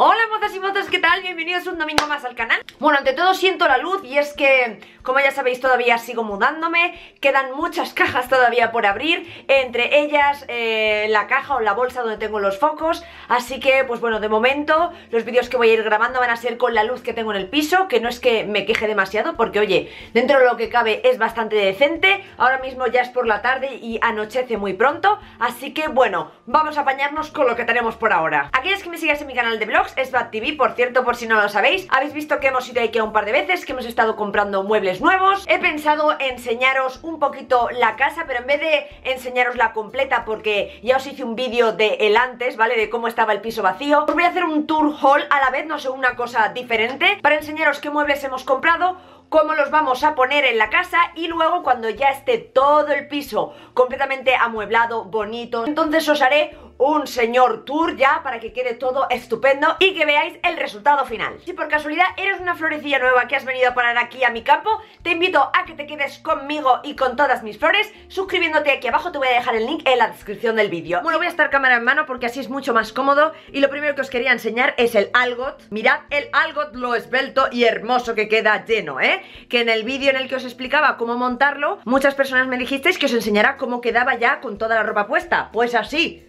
Hola mozas y mozos, ¿qué tal? Bienvenidos un domingo más al canal Bueno, ante todo siento la luz y es que, como ya sabéis, todavía sigo mudándome Quedan muchas cajas todavía por abrir Entre ellas, eh, la caja o la bolsa donde tengo los focos Así que, pues bueno, de momento los vídeos que voy a ir grabando van a ser con la luz que tengo en el piso Que no es que me queje demasiado porque, oye, dentro de lo que cabe es bastante decente Ahora mismo ya es por la tarde y anochece muy pronto Así que, bueno, vamos a apañarnos con lo que tenemos por ahora Aquellos que me sigáis en mi canal de blog es Bad TV, por cierto, por si no lo sabéis. Habéis visto que hemos ido a Ikea un par de veces, que hemos estado comprando muebles nuevos. He pensado enseñaros un poquito la casa, pero en vez de enseñaros la completa, porque ya os hice un vídeo de el antes, ¿vale? De cómo estaba el piso vacío. Os voy a hacer un tour haul a la vez, no sé, una cosa diferente, para enseñaros qué muebles hemos comprado, cómo los vamos a poner en la casa y luego cuando ya esté todo el piso completamente amueblado, bonito, entonces os haré un señor tour ya para que quede todo estupendo y que veáis el resultado final. Si por casualidad eres una florecilla nueva que has venido a parar aquí a mi campo, te invito a que te quedes conmigo y con todas mis flores suscribiéndote aquí abajo, te voy a dejar el link en la descripción del vídeo. Bueno, voy a estar cámara en mano porque así es mucho más cómodo y lo primero que os quería enseñar es el algot. Mirad el algot lo esbelto y hermoso que queda lleno, ¿eh? Que en el vídeo en el que os explicaba cómo montarlo, muchas personas me dijisteis que os enseñara cómo quedaba ya con toda la ropa puesta. Pues así,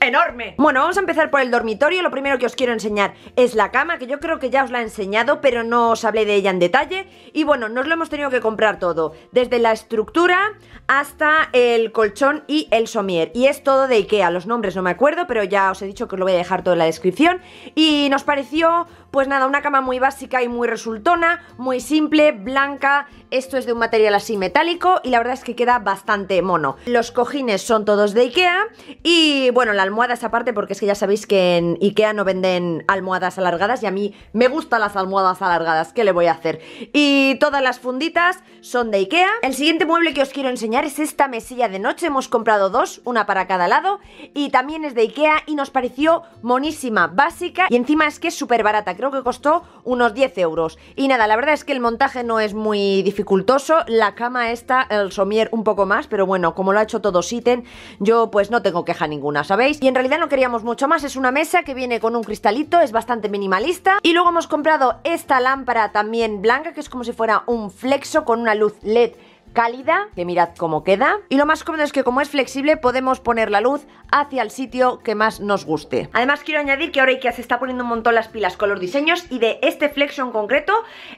enorme. Bueno, vamos a empezar por el dormitorio. Lo primero que os quiero enseñar es la cama, que yo creo que ya os la he enseñado, pero no os hablé de ella en detalle. Y bueno, nos lo hemos tenido que comprar todo, desde la estructura hasta el colchón y el somier. Y es todo de Ikea, los nombres no me acuerdo, pero ya os he dicho que os lo voy a dejar todo en la descripción. Y nos pareció, pues nada, una cama muy básica y muy resultona, muy simple, blanca. Esto es de un material así metálico y la verdad es que queda bastante mono. Los cojines son todos de Ikea y bueno, la almohadas aparte, porque es que ya sabéis que en Ikea no venden almohadas alargadas y a mí me gustan las almohadas alargadas, ¿qué le voy a hacer? Y todas las funditas son de Ikea. El siguiente mueble que os quiero enseñar es esta mesilla de noche, hemos comprado dos, una para cada lado, y también es de Ikea y nos pareció monísima, básica y encima es que es súper barata, creo que costó unos 10 euros. Y nada, la verdad es que el montaje no es muy dificultoso, la cama está, el somier un poco más, pero bueno, como lo ha hecho todo Siten, yo pues no tengo queja ninguna, ¿sabéis? y en realidad no queríamos mucho más. Es una mesa que viene con un cristalito, es bastante minimalista. Y luego hemos comprado esta lámpara también blanca, que es como si fuera un flexo con una luz LED cálida, que mirad cómo queda. Y lo más cómodo es que como es flexible podemos poner la luz hacia el sitio que más nos guste. Además quiero añadir que ahora IKEA se está poniendo un montón las pilas con los diseños y de este flexo en concreto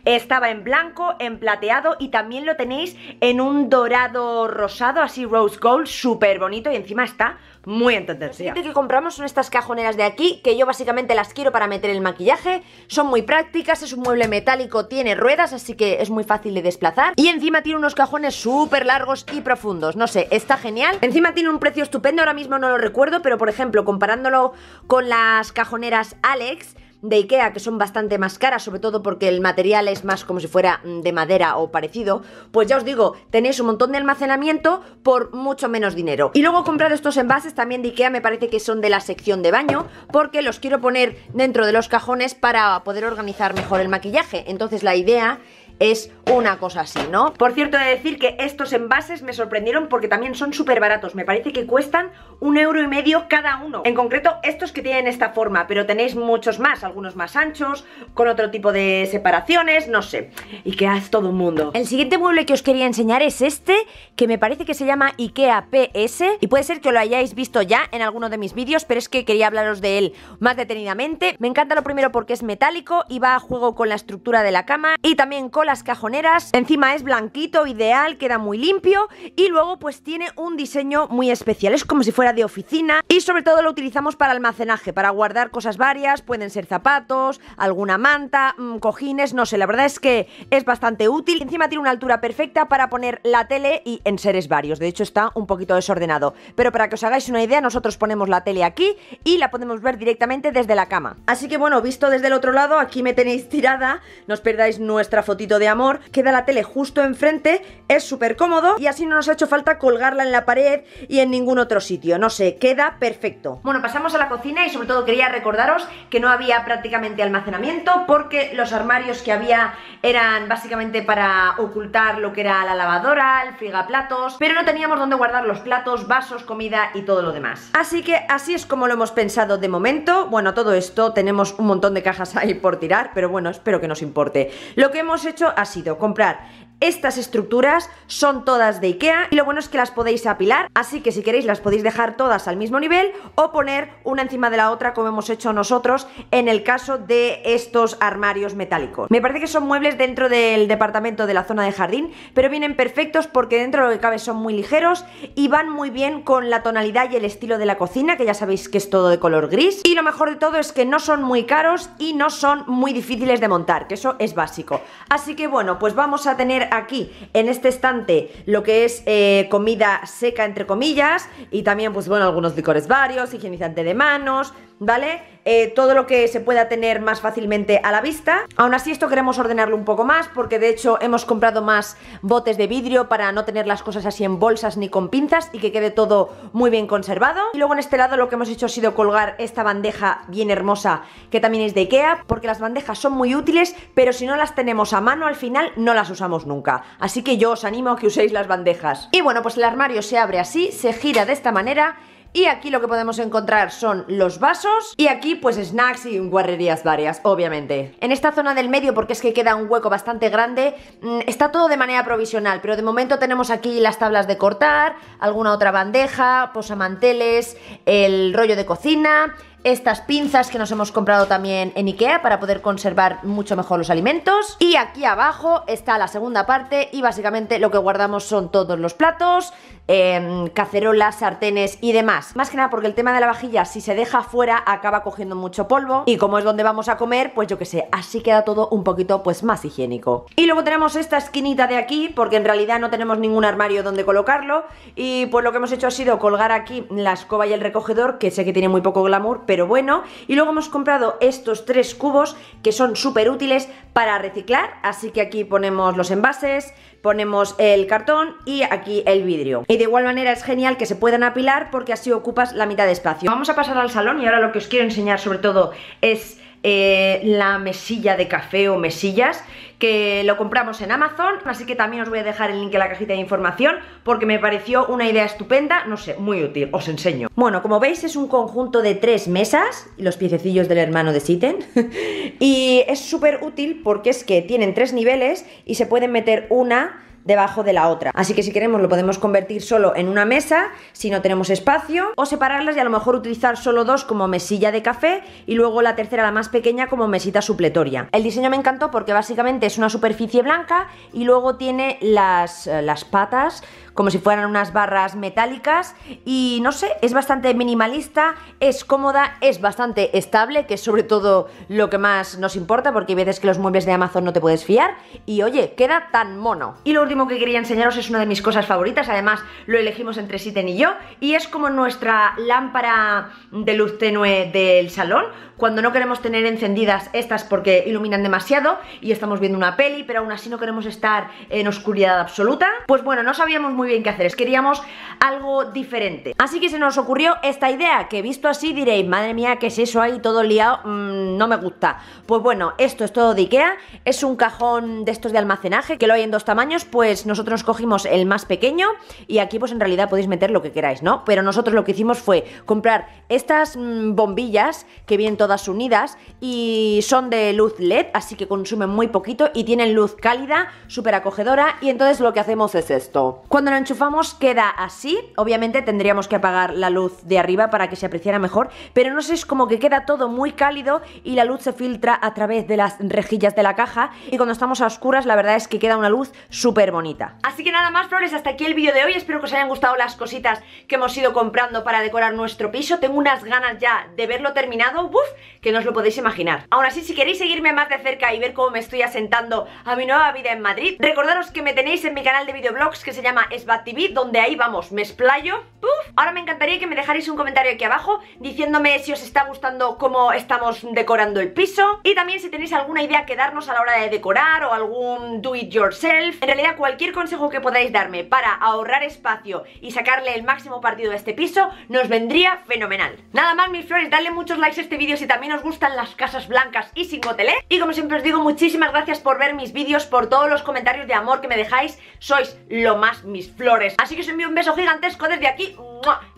estaba en blanco, en plateado y también lo tenéis en un dorado rosado, así rose gold, súper bonito y encima está muy entonces. Lo que compramos son estas cajoneras de aquí, que yo básicamente las quiero para meter el maquillaje, son muy prácticas, es un mueble metálico, tiene ruedas, así que es muy fácil de desplazar y encima tiene unos cajones súper largos y profundos. No sé, está genial. Encima tiene un precio estupendo, ahora mismo no lo recuerdo, pero por ejemplo, comparándolo con las cajoneras Alex, de Ikea, que son bastante más caras, sobre todo porque el material es más como si fuera mm, de madera o parecido, pues ya os digo, tenéis un montón de almacenamiento por mucho menos dinero. Y luego comprado estos envases también de Ikea, me parece que son de la sección de baño, porque los quiero poner dentro de los cajones para poder organizar mejor el maquillaje. Entonces la idea es una cosa así, ¿no? Por cierto, he de decir que estos envases me sorprendieron porque también son súper baratos. Me parece que cuestan un euro y medio cada uno. En concreto, estos que tienen esta forma, pero tenéis muchos más, algunos más anchos, con otro tipo de separaciones, no sé. Y que haz todo un mundo. El siguiente mueble que os quería enseñar es este, que me parece que se llama IKEA PS. Y puede ser que lo hayáis visto ya en alguno de mis vídeos, pero es que quería hablaros de él más detenidamente. Me encanta lo primero porque es metálico y va a juego con la estructura de la cama y también con cajoneras. Encima es blanquito, ideal, queda muy limpio y luego pues tiene un diseño muy especial. Es como si fuera de oficina y sobre todo lo utilizamos para almacenaje, para guardar cosas varias. Pueden ser zapatos, alguna manta, mm, cojines, no sé. La verdad es que es bastante útil. Encima tiene una altura perfecta para poner la tele y en seres varios. De hecho está un poquito desordenado. Pero para que os hagáis una idea, nosotros ponemos la tele aquí y la podemos ver directamente desde la cama. Así que bueno, visto desde el otro lado, aquí me tenéis tirada. No os perdáis nuestra fotito de amor, queda la tele justo enfrente, es súper cómodo y así no nos ha hecho falta colgarla en la pared y en ningún otro sitio, no sé, queda perfecto. Bueno, pasamos a la cocina y sobre todo quería recordaros que no había prácticamente almacenamiento porque los armarios que había eran básicamente para ocultar lo que era la lavadora, el frigaplatos, pero no teníamos dónde guardar los platos, vasos, comida y todo lo demás. Así que así es como lo hemos pensado de momento. Bueno, todo esto tenemos un montón de cajas ahí por tirar, pero bueno, espero que nos importe. Lo que hemos hecho ha sido comprar estas estructuras son todas de Ikea y lo bueno es que las podéis apilar, así que si queréis las podéis dejar todas al mismo nivel o poner una encima de la otra como hemos hecho nosotros en el caso de estos armarios metálicos. Me parece que son muebles dentro del departamento de la zona de jardín, pero vienen perfectos porque dentro de lo que cabe son muy ligeros y van muy bien con la tonalidad y el estilo de la cocina, que ya sabéis que es todo de color gris. Y lo mejor de todo es que no son muy caros y no son muy difíciles de montar, que eso es básico. Así que bueno, pues vamos a tener aquí en este estante lo que es eh, comida seca, entre comillas, y también, pues bueno, algunos licores varios, higienizante de manos, ¿vale? Eh, todo lo que se pueda tener más fácilmente a la vista. Aún así esto queremos ordenarlo un poco más porque de hecho hemos comprado más botes de vidrio para no tener las cosas así en bolsas ni con pinzas y que quede todo muy bien conservado. Y luego en este lado lo que hemos hecho ha sido colgar esta bandeja bien hermosa que también es de Ikea porque las bandejas son muy útiles pero si no las tenemos a mano al final no las usamos nunca. Así que yo os animo a que uséis las bandejas. Y bueno pues el armario se abre así, se gira de esta manera y aquí lo que podemos encontrar son los vasos y aquí pues snacks y guarrerías varias, obviamente. En esta zona del medio, porque es que queda un hueco bastante grande, mm, está todo de manera provisional, pero de momento tenemos aquí las tablas de cortar, alguna otra bandeja, posamanteles, el rollo de cocina, estas pinzas que nos hemos comprado también en Ikea para poder conservar mucho mejor los alimentos. Y aquí abajo está la segunda parte y básicamente lo que guardamos son todos los platos, Em, cacerolas, sartenes y demás. Más que nada porque el tema de la vajilla, si se deja fuera, acaba cogiendo mucho polvo y como es donde vamos a comer, pues yo que sé, así queda todo un poquito pues más higiénico. Y luego tenemos esta esquinita de aquí, porque en realidad no tenemos ningún armario donde colocarlo y pues lo que hemos hecho ha sido colgar aquí la escoba y el recogedor, que sé que tiene muy poco glamour, pero bueno. Y luego hemos comprado estos tres cubos que son súper útiles para reciclar, así que aquí ponemos los envases, ponemos el cartón y aquí el vidrio. Y de igual manera es genial que se puedan apilar porque así ocupas la mitad de espacio. Vamos a pasar al salón y ahora lo que os quiero enseñar sobre todo es... Eh, la mesilla de café o mesillas que lo compramos en Amazon, así que también os voy a dejar el link en la cajita de información porque me pareció una idea estupenda, no sé, muy útil, os enseño. Bueno, como veis es un conjunto de tres mesas, los piececillos del hermano de Sitten, y es súper útil porque es que tienen tres niveles y se pueden meter una debajo de la otra. Así que si queremos lo podemos convertir solo en una mesa, si no tenemos espacio, o separarlas y a lo mejor utilizar solo dos como mesilla de café y luego la tercera, la más pequeña, como mesita supletoria. El diseño me encantó porque básicamente es una superficie blanca y luego tiene las, eh, las patas como si fueran unas barras metálicas y no sé, es bastante minimalista, es cómoda, es bastante estable, que es sobre todo lo que más nos importa porque hay veces que los muebles de Amazon no te puedes fiar y oye, queda tan mono. Y lo que quería enseñaros es una de mis cosas favoritas, además lo elegimos entre Siten y yo, y es como nuestra lámpara de luz tenue del salón, cuando no queremos tener encendidas estas porque iluminan demasiado y estamos viendo una peli, pero aún así no queremos estar en oscuridad absoluta, pues bueno, no sabíamos muy bien qué hacer, es queríamos algo diferente. Así que se nos ocurrió esta idea, que visto así diréis, madre mía, ¿qué es eso ahí todo liado? Mm, no me gusta. Pues bueno, esto es todo de Ikea, es un cajón de estos de almacenaje, que lo hay en dos tamaños, pues nosotros cogimos el más pequeño y aquí pues en realidad podéis meter lo que queráis, ¿no? Pero nosotros lo que hicimos fue comprar estas mm, bombillas que vienen todas unidas y son de luz LED, así que consumen muy poquito y tienen luz cálida, súper acogedora y entonces lo que hacemos es esto. Cuando lo enchufamos queda así, obviamente tendríamos que apagar la luz de arriba para que se apreciara mejor, pero no sé, es como que queda todo muy cálido y la luz se filtra a través de las rejillas de la caja y cuando estamos a oscuras la verdad es que queda una luz súper bonita. Así que nada más flores, hasta aquí el vídeo de hoy, espero que os hayan gustado las cositas que hemos ido comprando para decorar nuestro piso, tengo unas ganas ya de verlo terminado, ¡Buf! que no os lo podéis imaginar. Aún así, si queréis seguirme más de cerca y ver cómo me estoy asentando a mi nueva vida en Madrid, recordaros que me tenéis en mi canal de videoblogs que se llama Esbat donde ahí vamos, me explayo. ¡Puf! Ahora me encantaría que me dejarais un comentario aquí abajo diciéndome si os está gustando cómo estamos decorando el piso y también si tenéis alguna idea que darnos a la hora de decorar o algún do it yourself. En realidad, cualquier consejo que podáis darme para ahorrar espacio y sacarle el máximo partido a este piso nos vendría fenomenal. Nada más, mis flores, dadle muchos likes a este vídeo si también os gustan las casas blancas y sin gotelé. Y como siempre os digo, muchísimas gracias por ver mis vídeos, por todos los comentarios de amor que me dejáis. Sois lo más mis flores. Así que os envío un beso gigantesco desde aquí.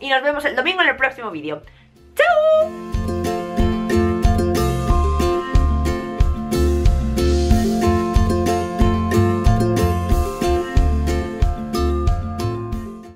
Y nos vemos el domingo en el próximo vídeo. ¡Chao!